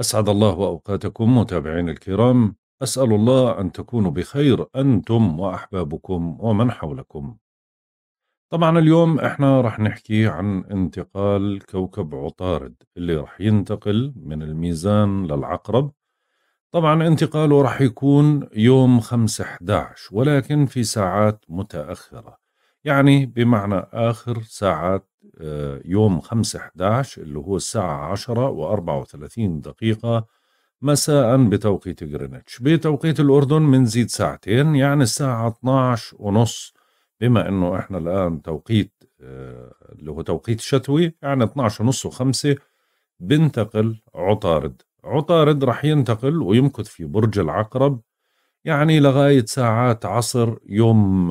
أسعد الله أوقاتكم متابعين الكرام أسأل الله أن تكونوا بخير أنتم وأحبابكم ومن حولكم طبعا اليوم احنا رح نحكي عن انتقال كوكب عطارد اللي رح ينتقل من الميزان للعقرب طبعا انتقاله رح يكون يوم 5 11 ولكن في ساعات متأخرة يعني بمعنى آخر ساعات آه، يوم 5 11 اللي هو الساعة 10 و34 دقيقة مساء بتوقيت جرينتش بتوقيت الأردن زيد ساعتين يعني الساعة 12 ونص بما أنه إحنا الآن توقيت آه، اللي هو توقيت شتوي يعني 12 ونص وخمسة بنتقل عطارد عطارد رح ينتقل ويمكث في برج العقرب يعني لغاية ساعات عصر يوم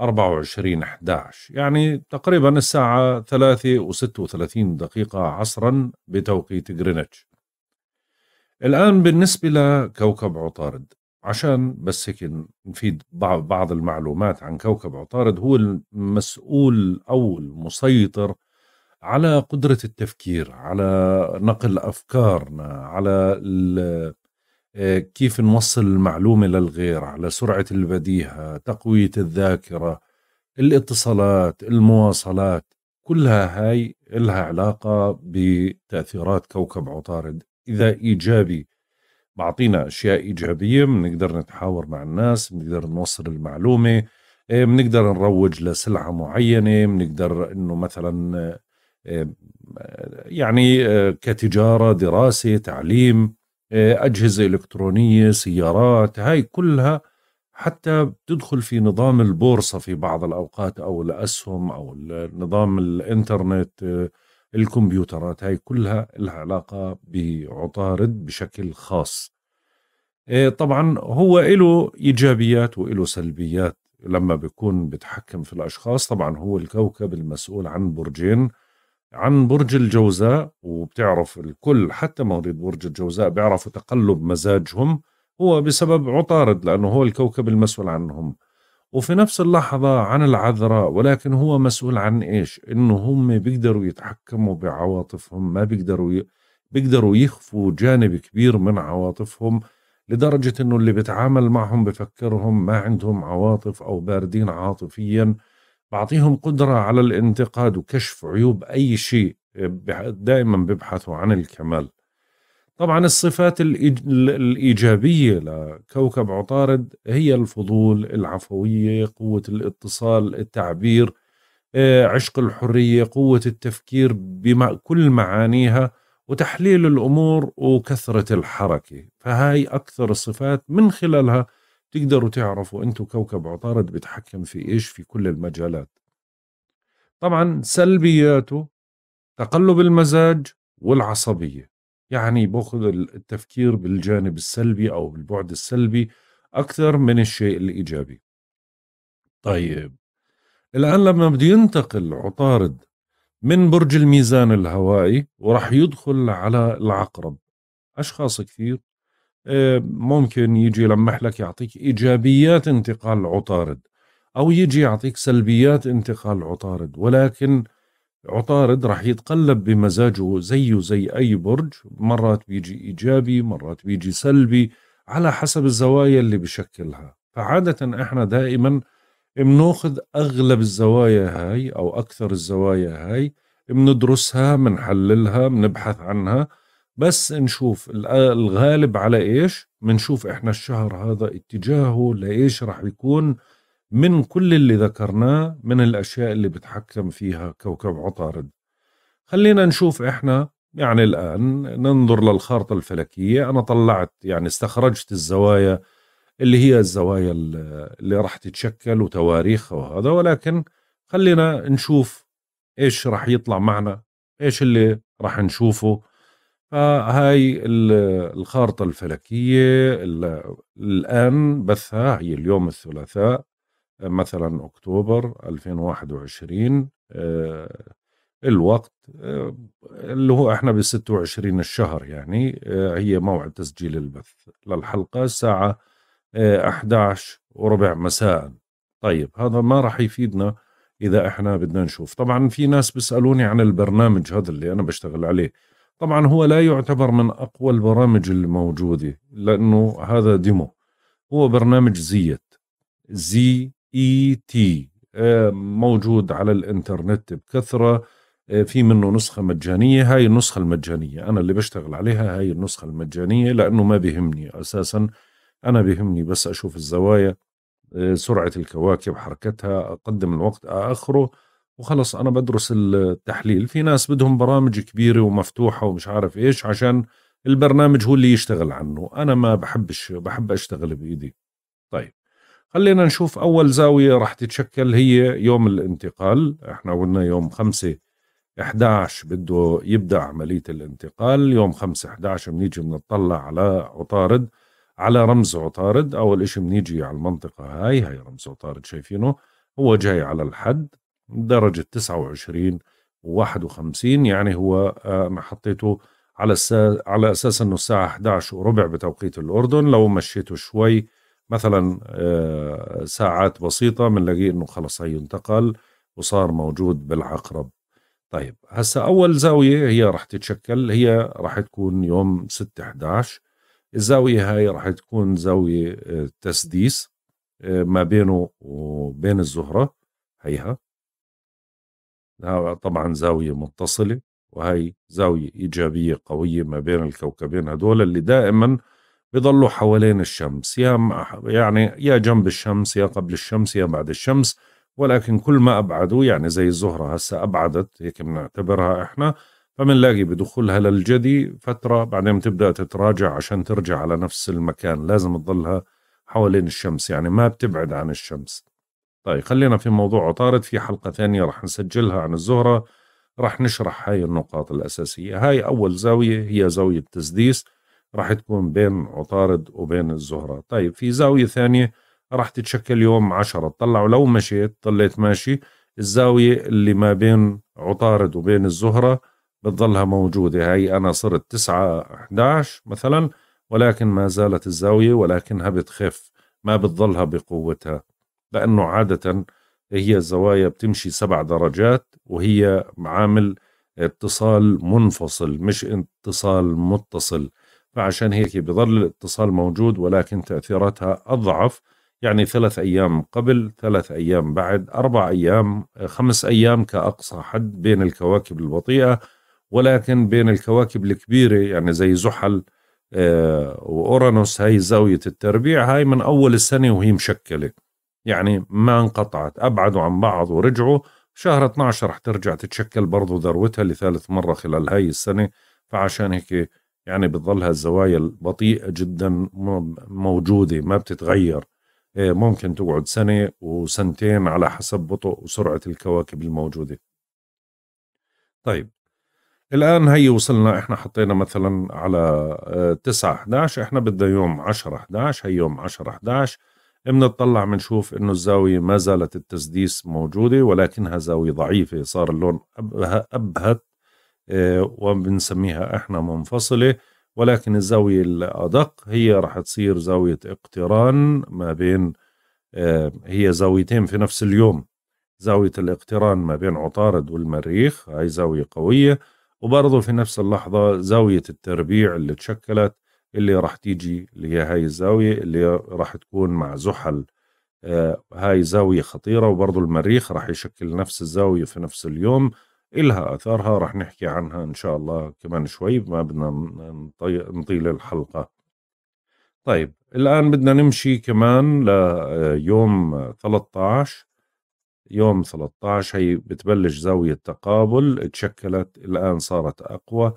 24 آه، 11 يعني تقريبا الساعة 3 و 36 دقيقة عصرا بتوقيت غرينتش الآن بالنسبة لكوكب عطارد عشان بس هيك نفيد بعض المعلومات عن كوكب عطارد هو المسؤول أو المسيطر على قدرة التفكير على نقل أفكارنا على آه، كيف نوصل المعلومة للغير على سرعة البديهة تقوية الذاكرة الاتصالات المواصلات كلها هاي لها علاقة بتأثيرات كوكب عطارد إذا إيجابي بعطينا أشياء إيجابية بنقدر نتحاور مع الناس بنقدر نوصل المعلومة آه، بنقدر نروج لسلعة معينة بنقدر أنه مثلا آه، يعني كتجارة دراسة تعليم آه، أجهزة إلكترونية سيارات هاي كلها حتى بتدخل في نظام البورصة في بعض الأوقات أو الأسهم أو نظام الإنترنت آه، الكمبيوترات هاي كلها لها علاقة بعطارد بشكل خاص آه، طبعا هو له إيجابيات وله سلبيات لما بيكون بتحكم في الأشخاص طبعا هو الكوكب المسؤول عن برجين عن برج الجوزاء وبتعرف الكل حتى مواليد برج الجوزاء بيعرفوا تقلب مزاجهم هو بسبب عطارد لأنه هو الكوكب المسؤول عنهم وفي نفس اللحظة عن العذراء ولكن هو مسؤول عن إيش إنه هم بيقدروا يتحكموا بعواطفهم ما بيقدروا ي... بيقدروا يخفوا جانب كبير من عواطفهم لدرجة إنه اللي بيتعامل معهم بفكرهم ما عندهم عواطف أو باردين عاطفياً بعطيهم قدرة على الانتقاد وكشف عيوب أي شيء دائما بيبحثوا عن الكمال طبعا الصفات الإيجابية لكوكب عطارد هي الفضول العفوية قوة الاتصال التعبير آه، عشق الحرية قوة التفكير بكل معانيها وتحليل الأمور وكثرة الحركة فهاي أكثر الصفات من خلالها تقدروا تعرفوا انتم كوكب عطارد بيتحكم في ايش في كل المجالات طبعا سلبياته تقلب المزاج والعصبيه يعني باخذ التفكير بالجانب السلبي او بالبعد السلبي اكثر من الشيء الايجابي طيب الان لما بده ينتقل عطارد من برج الميزان الهوائي وراح يدخل على العقرب اشخاص كثير آه، ممكن يجي يلمح لك يعطيك ايجابيات انتقال عطارد او يجي يعطيك سلبيات انتقال عطارد ولكن عطارد راح يتقلب بمزاجه زيه زي اي برج مرات بيجي ايجابي مرات بيجي سلبي على حسب الزوايا اللي بشكلها فعادة احنا دائما بناخذ اغلب الزوايا هاي او اكثر الزوايا هاي بندرسها بنحللها بنبحث عنها بس نشوف الغالب على ايش بنشوف احنا الشهر هذا اتجاهه لايش راح يكون من كل اللي ذكرناه من الاشياء اللي بتحكم فيها كوكب عطارد خلينا نشوف احنا يعني الان ننظر للخارطه الفلكيه انا طلعت يعني استخرجت الزوايا اللي هي الزوايا اللي راح تتشكل وتواريخها وهذا ولكن خلينا نشوف ايش راح يطلع معنا ايش اللي راح نشوفه فهاي الخارطة الفلكية الآن بثها هي اليوم الثلاثاء مثلا أكتوبر 2021 آه، الوقت آه، اللي هو احنا ب 26 الشهر يعني آه، هي موعد تسجيل البث للحلقة الساعة 11 وربع مساء طيب هذا ما راح يفيدنا إذا احنا بدنا نشوف طبعا في ناس بيسألوني عن البرنامج هذا اللي أنا بشتغل عليه طبعا هو لا يعتبر من اقوى البرامج الموجوده لانه هذا ديمو هو برنامج زيت زي اي تي آه، موجود على الانترنت بكثره آه، في منه نسخه مجانيه هاي النسخه المجانيه انا اللي بشتغل عليها هاي النسخه المجانيه لانه ما بيهمني اساسا انا بيهمني بس اشوف الزوايا آه، سرعه الكواكب حركتها اقدم الوقت اخره وخلص انا بدرس التحليل في ناس بدهم برامج كبيره ومفتوحه ومش عارف ايش عشان البرنامج هو اللي يشتغل عنه انا ما بحبش بحب اشتغل بايدي طيب خلينا نشوف اول زاويه راح تتشكل هي يوم الانتقال احنا قلنا يوم 5 11 بده يبدا عمليه الانتقال يوم 5 11 بنيجي بنطلع على عطارد على رمز عطارد اول شيء بنيجي على المنطقه هاي هاي رمز عطارد شايفينه هو جاي على الحد درجة 29 و51 يعني هو أنا آه، حطيته على على أساس أنه الساعة 11 وربع بتوقيت الأردن لو مشيته شوي مثلا آه، ساعات بسيطة بنلاقيه أنه خلص هي انتقل وصار موجود بالعقرب طيب هسا أول زاوية هي راح تتشكل هي راح تكون يوم 6 11 الزاوية هاي راح تكون زاوية آه، تسديس ما بينه وبين الزهرة هيها آه، طبعا زاوية متصلة وهي زاوية إيجابية قوية ما بين الكوكبين هدول اللي دائما بيضلوا حوالين الشمس يا يعني يا جنب الشمس يا قبل الشمس يا بعد الشمس ولكن كل ما أبعدوا يعني زي الزهرة هسا أبعدت هيك بنعتبرها إحنا فبنلاقي بدخولها للجدي فترة بعدين بتبدأ تتراجع عشان ترجع على نفس المكان لازم تضلها حوالين الشمس يعني ما بتبعد عن الشمس طيب خلينا في موضوع عطارد في حلقة ثانية راح نسجلها عن الزهرة راح نشرح هاي النقاط الأساسية هاي أول زاوية هي زاوية تسديس راح تكون بين عطارد وبين الزهرة طيب في زاوية ثانية راح تتشكل يوم عشرة طلعوا لو مشيت طليت ماشي الزاوية اللي ما بين عطارد وبين الزهرة بتظلها موجودة هاي أنا صرت تسعة 11 مثلا ولكن ما زالت الزاوية ولكنها بتخف ما بتظلها بقوتها لأنه عادة هي الزوايا بتمشي سبع درجات وهي عامل اتصال منفصل مش اتصال متصل فعشان هيك بظل الاتصال موجود ولكن تأثيراتها أضعف يعني ثلاث أيام قبل ثلاث أيام بعد أربع أيام خمس أيام كأقصى حد بين الكواكب البطيئة ولكن بين الكواكب الكبيرة يعني زي زحل آه، وأورانوس هاي زاوية التربيع هاي من أول السنة وهي مشكلة يعني ما انقطعت أبعدوا عن بعض ورجعوا شهر 12 رح ترجع تتشكل برضو ذروتها لثالث مرة خلال هاي السنة فعشان هيك يعني بتظلها الزوايا البطيئة جدا موجودة ما بتتغير إيه، ممكن تقعد سنة وسنتين على حسب بطء وسرعة الكواكب الموجودة طيب الآن هي وصلنا إحنا حطينا مثلا على 9 آه، 11 إحنا بدنا يوم 10 11 هي يوم 10 11 بنطلع بنشوف انه الزاويه ما زالت التسديس موجوده ولكنها زاويه ضعيفه صار اللون ابهت آه، وبنسميها احنا منفصله ولكن الزاويه الادق هي راح تصير زاويه اقتران ما بين آه، هي زاويتين في نفس اليوم زاويه الاقتران ما بين عطارد والمريخ هاي زاويه قويه وبرضه في نفس اللحظه زاويه التربيع اللي تشكلت اللي راح تيجي اللي هي هاي الزاوية اللي راح تكون مع زحل آه، هاي زاوية خطيرة وبرضو المريخ راح يشكل نفس الزاوية في نفس اليوم إلها أثارها راح نحكي عنها إن شاء الله كمان شوي ما بدنا نطيل الحلقة طيب الآن بدنا نمشي كمان ليوم 13 يوم 13 هي بتبلش زاوية تقابل تشكلت الآن صارت أقوى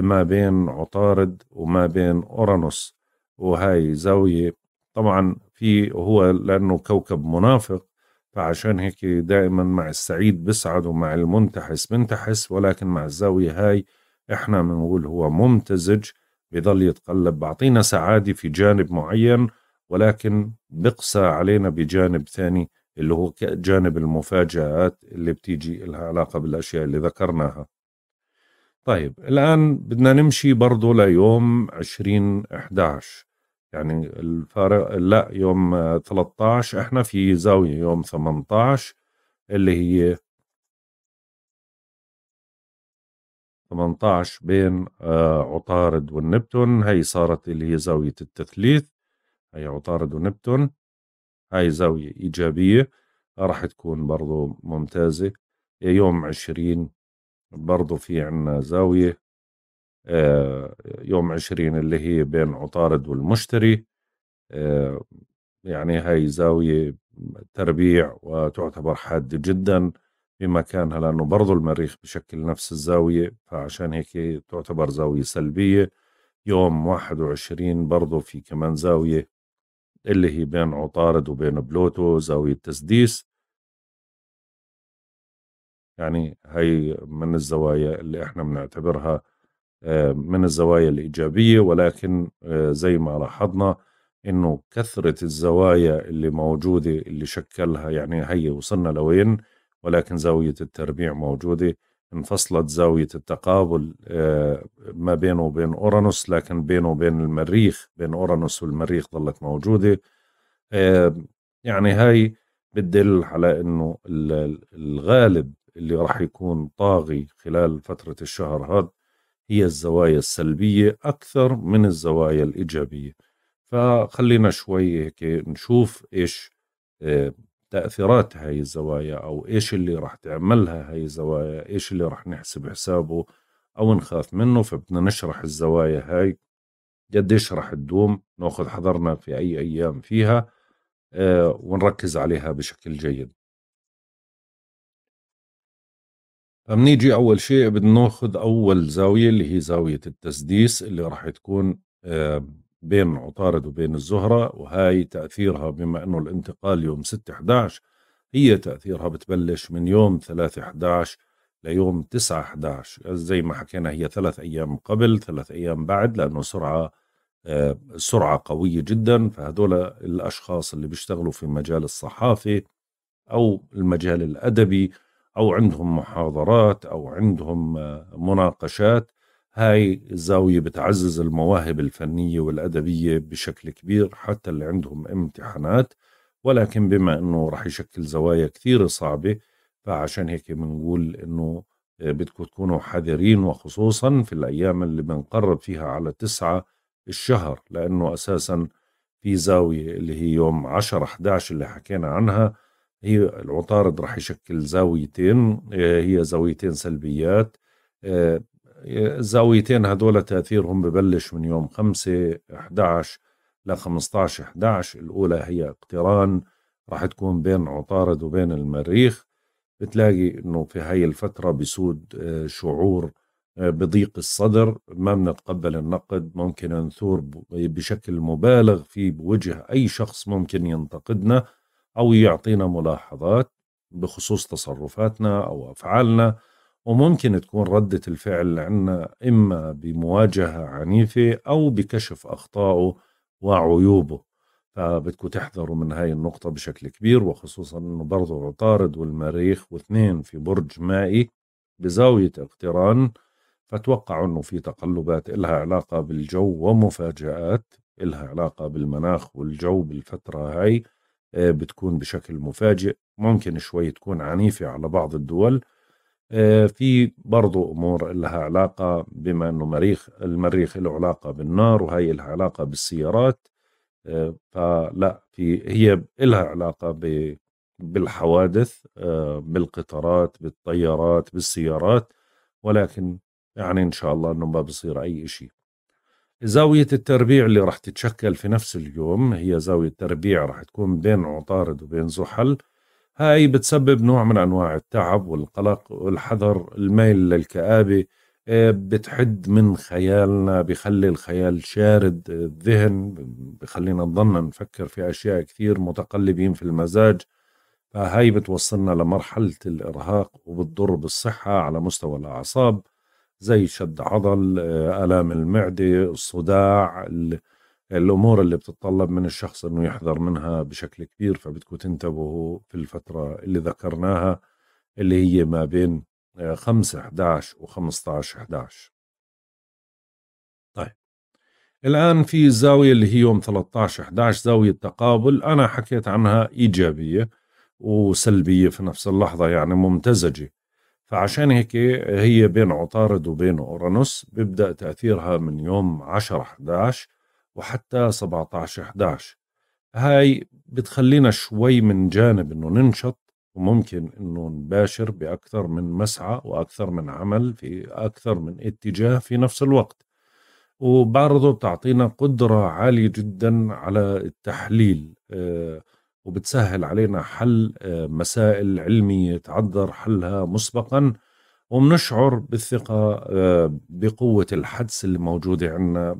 ما بين عطارد وما بين أورانوس وهاي زاوية طبعا في هو لأنه كوكب منافق فعشان هيك دائما مع السعيد بسعد ومع المنتحس بنتحس ولكن مع الزاوية هاي احنا بنقول هو ممتزج بضل يتقلب بعطينا سعادة في جانب معين ولكن بقسى علينا بجانب ثاني اللي هو جانب المفاجآت اللي بتيجي لها علاقة بالأشياء اللي ذكرناها طيب الآن بدنا نمشي برضه ليوم 20 11 يعني الفارق لا يوم 13 احنا في زاوية يوم 18 اللي هي 18 بين آه، عطارد والنبتون هاي صارت اللي هي زاوية التثليث هي عطارد ونبتون هاي زاوية إيجابية راح تكون برضو ممتازة يوم عشرين برضو في عنا زاوية آه، يوم عشرين اللي هي بين عطارد والمشتري آه، يعني هاي زاوية تربيع وتعتبر حادة جدا بمكانها لأنه برضو المريخ بشكل نفس الزاوية فعشان هيك تعتبر زاوية سلبية يوم واحد وعشرين برضو في كمان زاوية اللي هي بين عطارد وبين بلوتو زاوية تسديس يعني هي من الزوايا اللي احنا بنعتبرها آه، من الزوايا الإيجابية ولكن آه، زي ما لاحظنا إنه كثرة الزوايا اللي موجودة اللي شكلها يعني هي وصلنا لوين ولكن زاوية التربيع موجودة انفصلت زاوية التقابل آه، ما بينه وبين أورانوس لكن بينه وبين المريخ بين أورانوس والمريخ ظلت موجودة يعني هاي بتدل على إنه الغالب اللي راح يكون طاغي خلال فترة الشهر هذا هي الزوايا السلبية أكثر من الزوايا الإيجابية فخلينا شوي هيك نشوف إيش آه، تأثيرات هاي الزوايا أو إيش اللي راح تعملها هاي الزوايا إيش اللي راح نحسب حسابه أو نخاف منه فبدنا نشرح الزوايا هاي قديش راح تدوم ناخذ حذرنا في أي أيام فيها آه، ونركز عليها بشكل جيد بنيجي اول شيء بدنا ناخذ اول زاويه اللي هي زاويه التسديس اللي راح تكون آه، بين عطارد وبين الزهره وهاي تاثيرها بما انه الانتقال يوم 6 11 هي تاثيرها بتبلش من يوم 3 11 ليوم 9 11 زي ما حكينا هي ثلاث ايام قبل ثلاث ايام بعد لانه سرعه آه، سرعه قويه جدا فهذول الاشخاص اللي بيشتغلوا في مجال الصحافه او المجال الادبي أو عندهم محاضرات أو عندهم آه، مناقشات هاي الزاوية بتعزز المواهب الفنية والأدبية بشكل كبير حتى اللي عندهم امتحانات ولكن بما أنه رح يشكل زوايا كثير صعبة فعشان هيك بنقول أنه آه، بدكم تكونوا حذرين وخصوصا في الأيام اللي بنقرب فيها على تسعة الشهر لأنه أساسا في زاوية اللي هي يوم 10 11 اللي حكينا عنها هي العطارد راح يشكل زاويتين آه، هي زاويتين سلبيات الزاويتين آه، آه، هذول تأثيرهم ببلش من يوم 5 11 ل 15 11 الأولى هي اقتران راح تكون بين عطارد وبين المريخ بتلاقي انه في هاي الفترة بسود شعور بضيق الصدر ما بنتقبل النقد ممكن نثور بشكل مبالغ فيه بوجه أي شخص ممكن ينتقدنا أو يعطينا ملاحظات بخصوص تصرفاتنا أو أفعالنا وممكن تكون ردة الفعل عنا إما بمواجهة عنيفة أو بكشف أخطائه وعيوبه فبدكم تحذروا من هاي النقطة بشكل كبير وخصوصا أنه برضو عطارد والمريخ واثنين في برج مائي بزاوية اقتران فتوقعوا أنه في تقلبات إلها علاقة بالجو ومفاجآت إلها علاقة بالمناخ والجو بالفترة هاي آه، بتكون بشكل مفاجئ ممكن شوي تكون عنيفة على بعض الدول آه، في برضو أمور لها علاقة بما أنه مريخ المريخ له علاقة بالنار وهي لها علاقة بالسيارات آه، فلا في هي لها علاقة بالحوادث بالقطارات بالطيارات بالسيارات ولكن يعني إن شاء الله أنه ما بصير أي شيء زاوية التربيع اللي راح تتشكل في نفس اليوم هي زاوية تربيع راح تكون بين عطارد وبين زحل هاي بتسبب نوع من أنواع التعب والقلق والحذر الميل للكآبة آه، بتحد من خيالنا بخلي الخيال شارد آه، الذهن بخلينا نضلنا نفكر في أشياء كثير متقلبين في المزاج فهاي بتوصلنا لمرحلة الإرهاق وبتضر بالصحة على مستوى الأعصاب زي شد عضل آه، الام المعده الصداع الامور اللي بتتطلب من الشخص انه يحذر منها بشكل كبير فبدكم تنتبهوا في الفتره اللي ذكرناها اللي هي ما بين 5 11 و 15 11 طيب الان في الزاويه اللي هي يوم 13 11 زاويه تقابل انا حكيت عنها ايجابيه وسلبيه في نفس اللحظه يعني ممتزجه فعشان هيك هي بين عطارد وبين أورانوس بيبدأ تأثيرها من يوم 10 11 وحتى 17 11 هاي بتخلينا شوي من جانب انه ننشط وممكن انه نباشر باكثر من مسعى واكثر من عمل في اكثر من اتجاه في نفس الوقت وبعرضه بتعطينا قدره عاليه جدا على التحليل آه، وبتسهل علينا حل آه، مسائل علمية تعذر حلها مسبقا وبنشعر بالثقة آه، بقوة الحدس اللي موجودة عندنا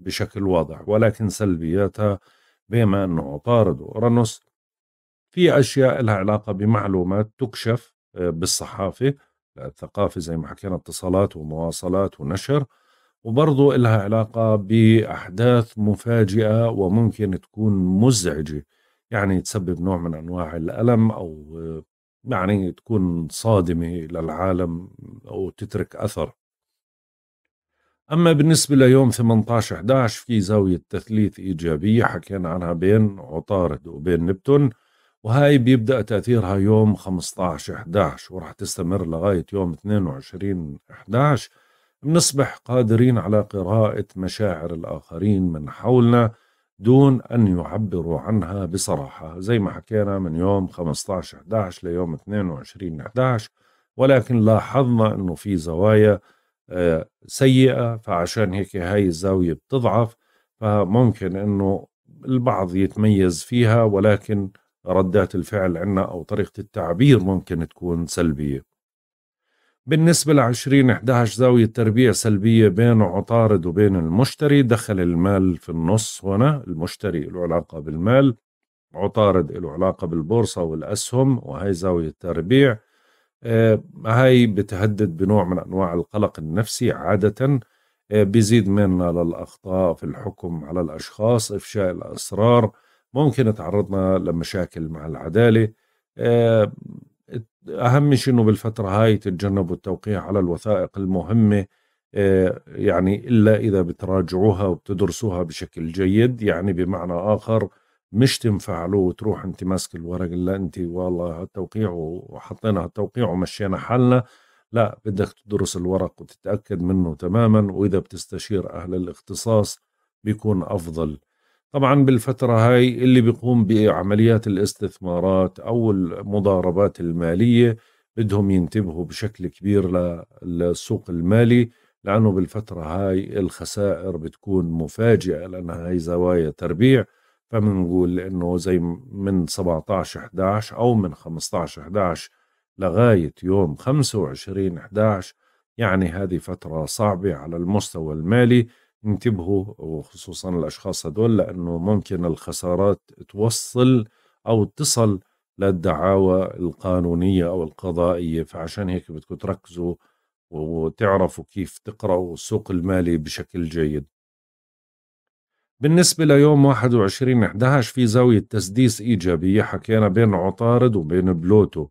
بشكل واضح ولكن سلبياتها بما أنه عطارد وأورانوس في أشياء لها علاقة بمعلومات تكشف آه، بالصحافة الثقافة زي ما حكينا اتصالات ومواصلات ونشر وبرضه لها علاقة بأحداث مفاجئة وممكن تكون مزعجة يعني تسبب نوع من انواع الالم او يعني تكون صادمه للعالم او تترك اثر اما بالنسبه ليوم 18 11 في زاويه تثليث ايجابيه حكينا عنها بين عطارد وبين نبتون وهاي بيبدا تاثيرها يوم 15 11 وراح تستمر لغايه يوم 22 11 بنصبح قادرين على قراءه مشاعر الاخرين من حولنا دون أن يعبروا عنها بصراحة زي ما حكينا من يوم 15-11 ليوم 22-11 ولكن لاحظنا أنه في زوايا آه، سيئة فعشان هيك هاي الزاوية بتضعف فممكن أنه البعض يتميز فيها ولكن ردات الفعل عنا أو طريقة التعبير ممكن تكون سلبية بالنسبة ل 2011 زاوية تربيع سلبية بين عطارد وبين المشتري دخل المال في النص هنا المشتري له علاقة بالمال عطارد له علاقة بالبورصة والأسهم وهي زاوية تربيع آه، هاي بتهدد بنوع من أنواع القلق النفسي عادة آه، بيزيد منا للأخطاء في الحكم على الأشخاص إفشاء الأسرار ممكن تعرضنا لمشاكل مع العدالة آه، اهم شيء انه بالفتره هاي تتجنبوا التوقيع على الوثائق المهمه آه، يعني الا اذا بتراجعوها وبتدرسوها بشكل جيد يعني بمعنى اخر مش تنفعلوا وتروح انت ماسك الورق الا انت والله هالتوقيع وحطينا هالتوقيع ومشينا حالنا لا بدك تدرس الورق وتتاكد منه تماما واذا بتستشير اهل الاختصاص بيكون افضل طبعا بالفترة هاي اللي بيقوم بعمليات الاستثمارات أو المضاربات المالية بدهم ينتبهوا بشكل كبير للسوق المالي لأنه بالفترة هاي الخسائر بتكون مفاجئة لأنها هاي زوايا تربيع فبنقول إنه زي من 17 11 أو من 15 11 لغاية يوم 25 11 يعني هذه فترة صعبة على المستوى المالي انتبهوا وخصوصا الاشخاص هذول لانه ممكن الخسارات توصل او تصل للدعاوى القانونيه او القضائيه فعشان هيك بدكم تركزوا وتعرفوا كيف تقرأوا السوق المالي بشكل جيد بالنسبة ليوم 21 11 في زاوية تسديس إيجابية حكينا بين عطارد وبين بلوتو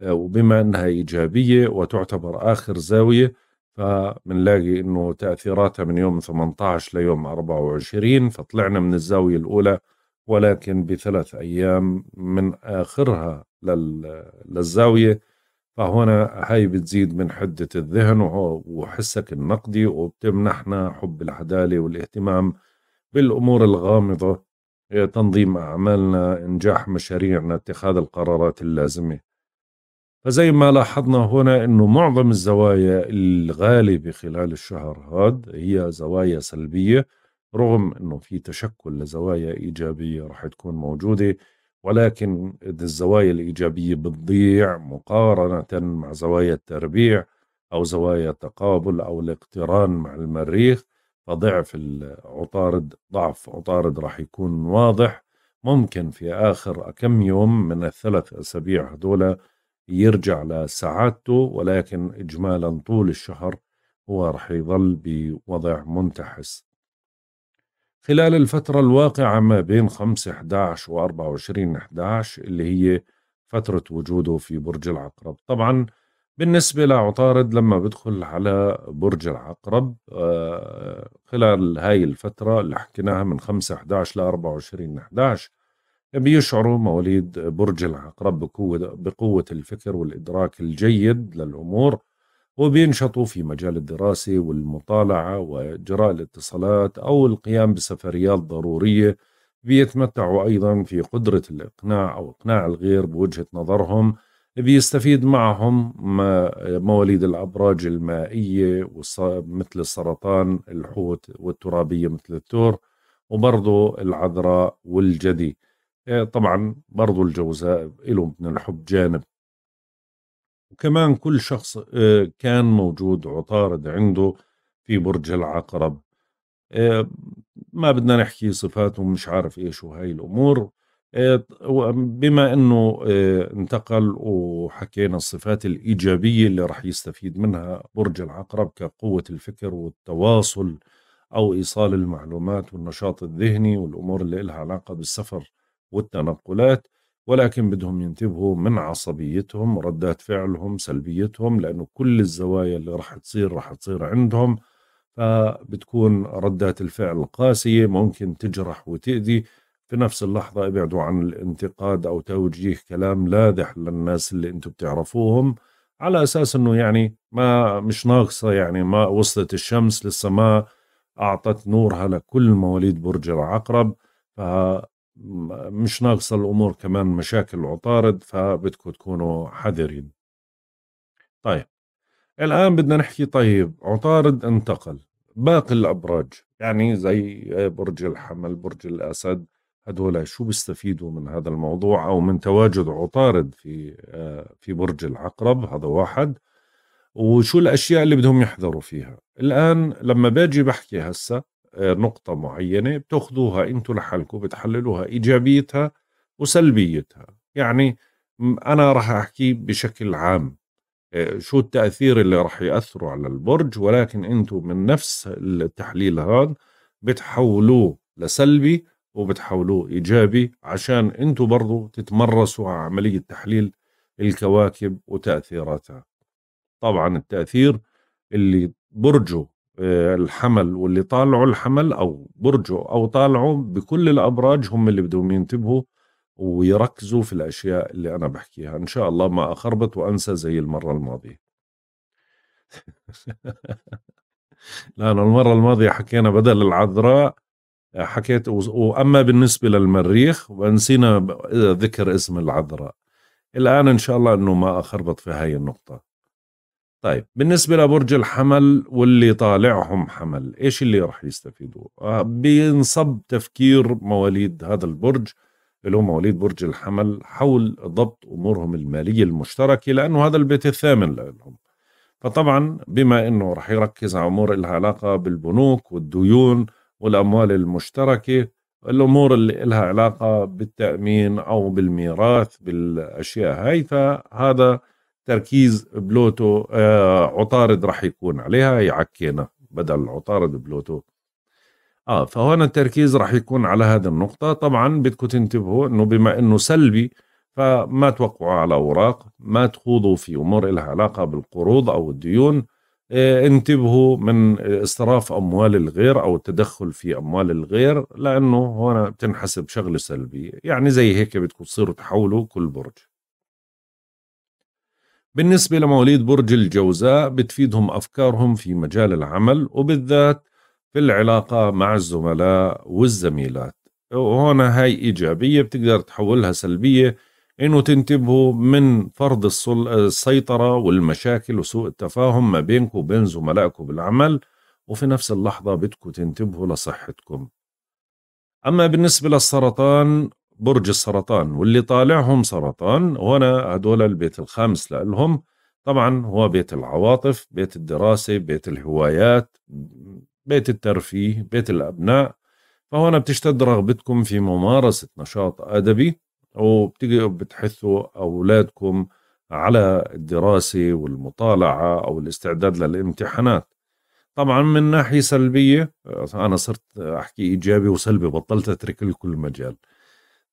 آه، وبما أنها إيجابية وتعتبر آخر زاوية فبنلاقي انه تاثيراتها من يوم 18 ليوم 24 فطلعنا من الزاويه الاولى ولكن بثلاث ايام من اخرها للزاويه فهنا هاي بتزيد من حده الذهن وحسك النقدي وبتمنحنا حب العداله والاهتمام بالامور الغامضه تنظيم اعمالنا انجاح مشاريعنا اتخاذ القرارات اللازمه فزي ما لاحظنا هنا أنه معظم الزوايا الغالبة خلال الشهر هاد هي زوايا سلبية رغم أنه في تشكل لزوايا إيجابية راح تكون موجودة ولكن الزوايا الإيجابية بتضيع مقارنة مع زوايا التربيع أو زوايا التقابل أو الاقتران مع المريخ فضعف العطارد ضعف عطارد راح يكون واضح ممكن في آخر كم يوم من الثلاث أسابيع هدول يرجع لسعادته ولكن إجمالا طول الشهر هو رح يظل بوضع منتحس خلال الفترة الواقعة ما بين 5 11 و 24 11 اللي هي فترة وجوده في برج العقرب طبعا بالنسبة لعطارد لما بدخل على برج العقرب آه، خلال هاي الفترة اللي حكيناها من 5 11 ل 24 11 بيشعروا مواليد برج العقرب بقوة, بقوة الفكر والإدراك الجيد للأمور وبينشطوا في مجال الدراسة والمطالعة وجراء الاتصالات أو القيام بسفريات ضرورية بيتمتعوا أيضا في قدرة الإقناع أو إقناع الغير بوجهة نظرهم بيستفيد معهم مواليد الأبراج المائية مثل السرطان الحوت والترابية مثل الثور وبرضه العذراء والجدي آه، طبعا برضو الجوزاء له من الحب جانب وكمان كل شخص آه، كان موجود عطارد عنده في برج العقرب آه، ما بدنا نحكي صفاته مش عارف ايش وهي الامور بما انه انتقل وحكينا الصفات الايجابيه اللي رح يستفيد منها برج العقرب كقوه الفكر والتواصل او ايصال المعلومات والنشاط الذهني والامور اللي لها علاقه بالسفر والتنقلات ولكن بدهم ينتبهوا من عصبيتهم ردات فعلهم سلبيتهم لأنه كل الزوايا اللي راح تصير راح تصير عندهم فبتكون ردات الفعل قاسية ممكن تجرح وتأذي في نفس اللحظة ابعدوا عن الانتقاد أو توجيه كلام لاذح للناس اللي أنتم بتعرفوهم على أساس أنه يعني ما مش ناقصة يعني ما وصلت الشمس لسه ما أعطت نورها لكل مواليد برج العقرب مش ناقصة الأمور كمان مشاكل عطارد فبدكم تكونوا حذرين طيب الآن بدنا نحكي طيب عطارد انتقل باقي الأبراج يعني زي برج الحمل برج الأسد هدول شو بيستفيدوا من هذا الموضوع أو من تواجد عطارد في آه، في برج العقرب هذا واحد وشو الأشياء اللي بدهم يحذروا فيها الآن لما باجي بحكي هسه آه، نقطة معينة بتاخذوها انتوا لحالكم بتحللوها ايجابيتها وسلبيتها يعني انا راح احكي بشكل عام آه، شو التأثير اللي راح يأثروا على البرج ولكن انتوا من نفس التحليل هذا بتحولوه لسلبي وبتحولوه إيجابي عشان أنتوا برضو تتمرسوا على عملية تحليل الكواكب وتأثيراتها طبعا التأثير اللي برجه آه، الحمل واللي طالعوا الحمل او برجه او طالعه بكل الابراج هم اللي بدهم ينتبهوا ويركزوا في الاشياء اللي انا بحكيها ان شاء الله ما اخربط وانسى زي المره الماضيه لانه المره الماضيه حكينا بدل العذراء حكيت واما بالنسبه للمريخ ونسينا ذكر اسم العذراء الان ان شاء الله انه ما اخربط في هاي النقطه طيب بالنسبة لبرج الحمل واللي طالعهم حمل ايش اللي راح يستفيدوا آه، بينصب تفكير مواليد هذا البرج اللي هم مواليد برج الحمل حول ضبط امورهم المالية المشتركة لانه هذا البيت الثامن لهم فطبعا بما انه راح يركز على امور لها علاقة بالبنوك والديون والاموال المشتركه الامور اللي لها علاقه بالتامين او بالميراث بالاشياء هاي فهذا تركيز بلوتو آه، عطارد راح يكون عليها يعكينا بدل عطارد بلوتو اه فهون التركيز راح يكون على هذه النقطة طبعا بدكم تنتبهوا انه بما انه سلبي فما توقعوا على اوراق ما تخوضوا في امور لها علاقة بالقروض او الديون آه انتبهوا من استراف اموال الغير او التدخل في اموال الغير لانه هون بتنحسب شغلة سلبية يعني زي هيك بدكم تصيروا تحولوا كل برج بالنسبة لمواليد برج الجوزاء بتفيدهم أفكارهم في مجال العمل وبالذات في العلاقة مع الزملاء والزميلات وهنا هاي إيجابية بتقدر تحولها سلبية إنه تنتبهوا من فرض السيطرة والمشاكل وسوء التفاهم ما بينكم وبين زملائكم بالعمل وفي نفس اللحظة بدكم تنتبهوا لصحتكم أما بالنسبة للسرطان برج السرطان واللي طالعهم سرطان هنا هدول البيت الخامس لهم طبعا هو بيت العواطف بيت الدراسة بيت الهوايات بيت الترفيه بيت الأبناء فهنا بتشتد رغبتكم في ممارسة نشاط أدبي وبتحثوا أولادكم على الدراسة والمطالعة أو الاستعداد للامتحانات طبعا من ناحية سلبية أنا صرت أحكي إيجابي وسلبي بطلت أترك لكل مجال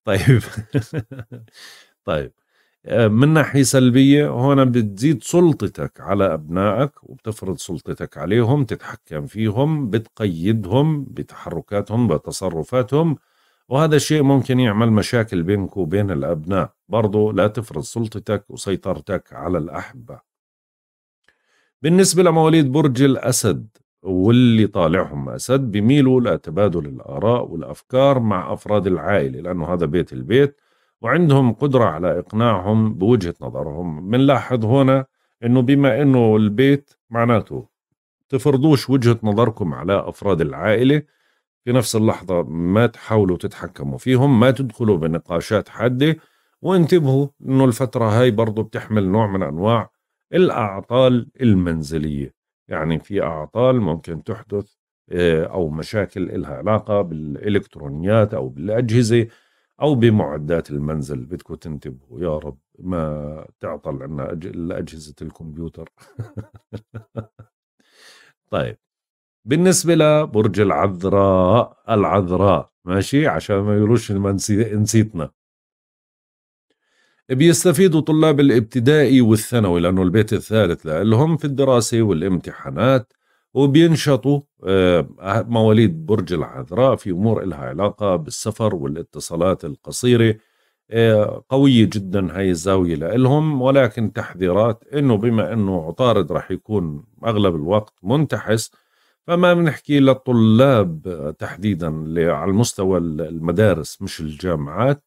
طيب طيب آه، من ناحية سلبية هون بتزيد سلطتك على أبنائك وبتفرض سلطتك عليهم تتحكم فيهم بتقيدهم بتحركاتهم بتصرفاتهم وهذا الشيء ممكن يعمل مشاكل بينك وبين الأبناء برضو لا تفرض سلطتك وسيطرتك على الأحبة بالنسبة لمواليد برج الأسد واللي طالعهم أسد بيميلوا لتبادل الآراء والأفكار مع أفراد العائلة لأنه هذا بيت البيت وعندهم قدرة على إقناعهم بوجهة نظرهم بنلاحظ هنا أنه بما أنه البيت معناته تفرضوش وجهة نظركم على أفراد العائلة في نفس اللحظة ما تحاولوا تتحكموا فيهم ما تدخلوا بنقاشات حادة وانتبهوا أنه الفترة هاي برضو بتحمل نوع من أنواع الأعطال المنزلية يعني في أعطال ممكن تحدث آه، أو مشاكل إلها علاقة بالإلكترونيات أو بالأجهزة أو بمعدات المنزل بدكم تنتبهوا يا رب ما تعطل عنا أجهزة الكمبيوتر طيب بالنسبة لبرج العذراء العذراء ماشي عشان ما يقولوش نسيتنا بيستفيدوا طلاب الابتدائي والثانوي لأنه البيت الثالث لهم في الدراسة والامتحانات وبينشطوا آه، أه، مواليد برج العذراء في أمور لها علاقة بالسفر والاتصالات القصيرة آه، قوية جدا هاي الزاوية لهم ولكن تحذيرات أنه بما أنه عطارد رح يكون أغلب الوقت منتحس فما بنحكي للطلاب تحديدا على المستوى المدارس مش الجامعات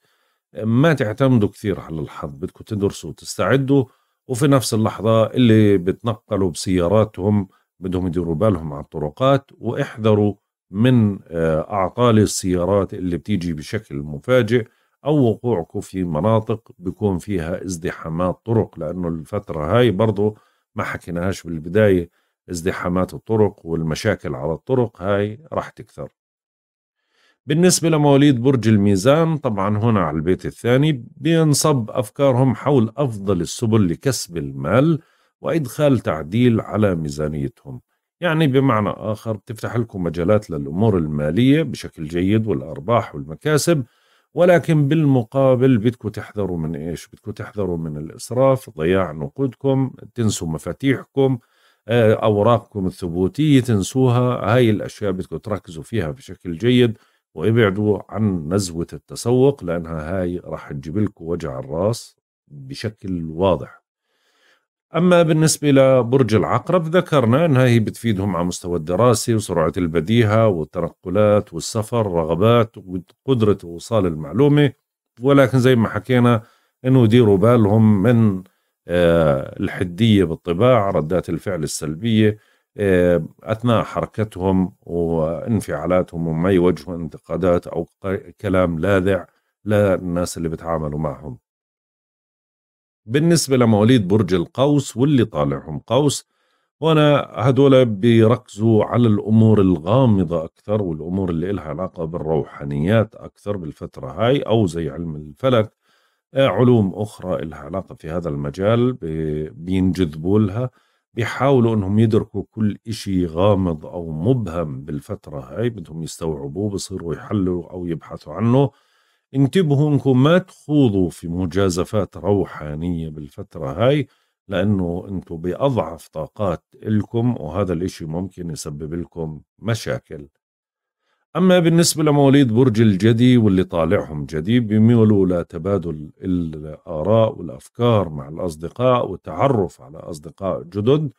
ما تعتمدوا كثير على الحظ بدكم تدرسوا وتستعدوا وفي نفس اللحظة اللي بتنقلوا بسياراتهم بدهم يديروا بالهم على الطرقات واحذروا من آه، أعطال السيارات اللي بتيجي بشكل مفاجئ أو وقوعكم في مناطق بيكون فيها ازدحامات طرق لأنه الفترة هاي برضو ما حكيناهاش بالبداية ازدحامات الطرق والمشاكل على الطرق هاي راح تكثر بالنسبة لمواليد برج الميزان طبعا هنا على البيت الثاني بينصب أفكارهم حول أفضل السبل لكسب المال وإدخال تعديل على ميزانيتهم يعني بمعنى آخر بتفتح لكم مجالات للأمور المالية بشكل جيد والأرباح والمكاسب ولكن بالمقابل بدكم تحذروا من إيش بدكم تحذروا من الإسراف ضياع نقودكم تنسوا مفاتيحكم آه، أوراقكم الثبوتية تنسوها هاي الأشياء بدكم تركزوا فيها بشكل جيد وابعدوا عن نزوة التسوق لأنها هاي راح تجيب لكم وجع الراس بشكل واضح أما بالنسبة لبرج العقرب ذكرنا أنها هي بتفيدهم على مستوى الدراسة وسرعة البديهة والتنقلات والسفر رغبات وقدرة وصال المعلومة ولكن زي ما حكينا أنه يديروا بالهم من آه، الحدية بالطباع ردات الفعل السلبية آه، اثناء حركتهم وانفعالاتهم وما يوجهوا انتقادات او كلام لاذع للناس اللي بتعاملوا معهم. بالنسبه لمواليد برج القوس واللي طالعهم قوس وانا هدول بيركزوا على الامور الغامضه اكثر والامور اللي لها علاقه بالروحانيات اكثر بالفتره هاي او زي علم الفلك آه، علوم اخرى لها علاقه في هذا المجال بينجذبوا لها بيحاولوا انهم يدركوا كل اشي غامض او مبهم بالفترة هاي بدهم يستوعبوه بصيروا يحلوا او يبحثوا عنه انتبهوا انكم ما تخوضوا في مجازفات روحانية بالفترة هاي لانه انتم باضعف طاقات الكم وهذا الاشي ممكن يسبب لكم مشاكل أما بالنسبة لمواليد برج الجدي واللي طالعهم جدي بيميلوا لتبادل الآراء والأفكار مع الأصدقاء والتعرف على أصدقاء جدد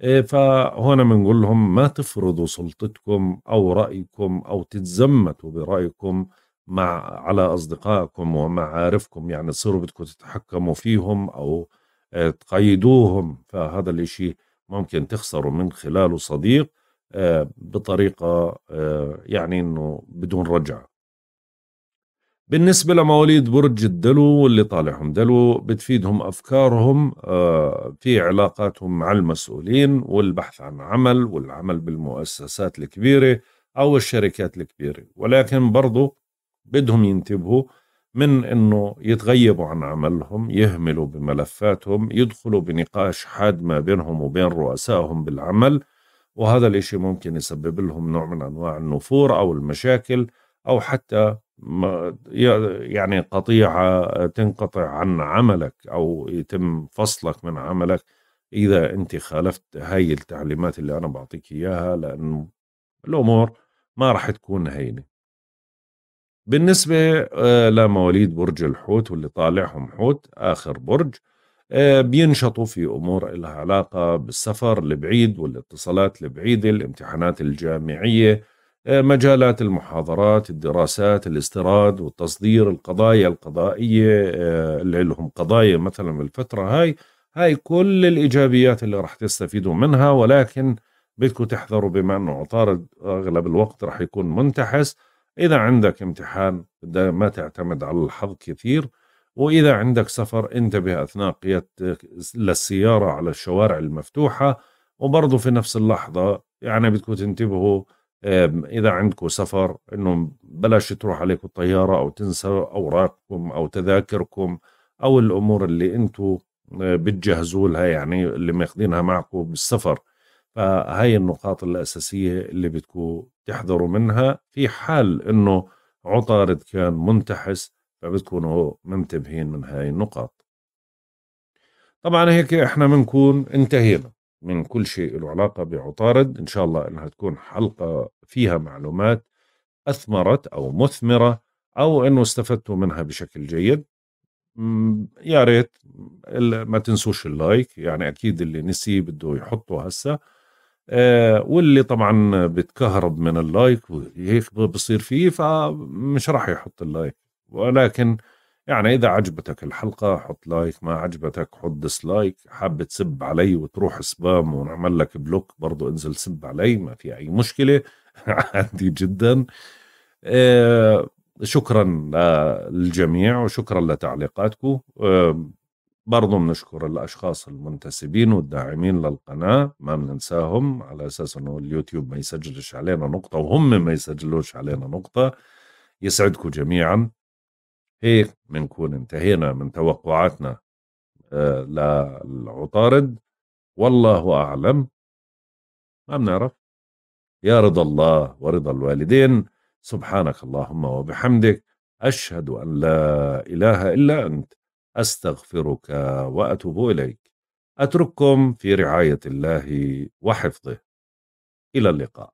إيه، فهنا بنقول لهم ما تفرضوا سلطتكم أو رأيكم أو تتزمتوا برأيكم مع على أصدقائكم ومعارفكم يعني تصيروا بدكم تتحكموا فيهم أو إيه، تقيدوهم فهذا الإشي ممكن تخسروا من خلاله صديق آه، بطريقة آه، يعني أنه بدون رجعة بالنسبة لمواليد برج الدلو واللي طالعهم دلو بتفيدهم أفكارهم آه، في علاقاتهم مع المسؤولين والبحث عن عمل والعمل بالمؤسسات الكبيرة أو الشركات الكبيرة ولكن برضو بدهم ينتبهوا من أنه يتغيبوا عن عملهم يهملوا بملفاتهم يدخلوا بنقاش حاد ما بينهم وبين رؤسائهم بالعمل وهذا الإشي ممكن يسبب لهم نوع من أنواع النفور أو المشاكل أو حتى ما يعني قطيعة تنقطع عن عملك أو يتم فصلك من عملك إذا أنت خالفت هاي التعليمات اللي أنا بعطيك إياها لأنه الأمور ما راح تكون هينة بالنسبة آه، لمواليد برج الحوت واللي طالعهم حوت آخر برج آه، بينشطوا في امور لها علاقه بالسفر البعيد والاتصالات البعيده، الامتحانات الجامعيه، آه، مجالات المحاضرات، الدراسات، الاستيراد والتصدير، القضايا القضائيه آه، اللي لهم قضايا مثلا بالفتره هاي، هاي كل الايجابيات اللي راح تستفيدوا منها ولكن بدكم تحذروا بما انه عطارد اغلب الوقت راح يكون منتحس، اذا عندك امتحان ما تعتمد على الحظ كثير، وإذا عندك سفر انتبه أثناء قيادتك للسيارة على الشوارع المفتوحة وبرضه في نفس اللحظة يعني بدكم تنتبهوا إذا عندكم سفر إنه بلاش تروح عليكم الطيارة أو تنسى أوراقكم أو تذاكركم أو الأمور اللي أنتوا آه، بتجهزوا لها يعني اللي ماخذينها معكم بالسفر فهاي النقاط الأساسية اللي بدكم تحذروا منها في حال إنه عطارد كان منتحس فبتكونوا منتبهين من هاي النقاط طبعا هيك احنا بنكون انتهينا من كل شيء له علاقة بعطارد إن شاء الله إنها تكون حلقة فيها معلومات أثمرت أو مثمرة أو إنه استفدتوا منها بشكل جيد يا ريت ما تنسوش اللايك يعني أكيد اللي نسي بده يحطه هسه آه واللي طبعا بتكهرب من اللايك وهيك بصير فيه فمش راح يحط اللايك ولكن يعني إذا عجبتك الحلقة حط لايك ما عجبتك حط ديسلايك حاب تسب علي وتروح سبام ونعمل لك بلوك برضو انزل سب علي ما في أي مشكلة عادي جدا آه، شكرا للجميع وشكرا لتعليقاتكم آه، برضو بنشكر الأشخاص المنتسبين والداعمين للقناة ما بننساهم على أساس أنه اليوتيوب ما يسجلش علينا نقطة وهم ما يسجلوش علينا نقطة يسعدكم جميعا هيك بنكون انتهينا من توقعاتنا آه، للعطارد والله أعلم ما بنعرف يا رضا الله ورضا الوالدين سبحانك اللهم وبحمدك أشهد أن لا إله إلا أنت أستغفرك وأتوب إليك أترككم في رعاية الله وحفظه إلى اللقاء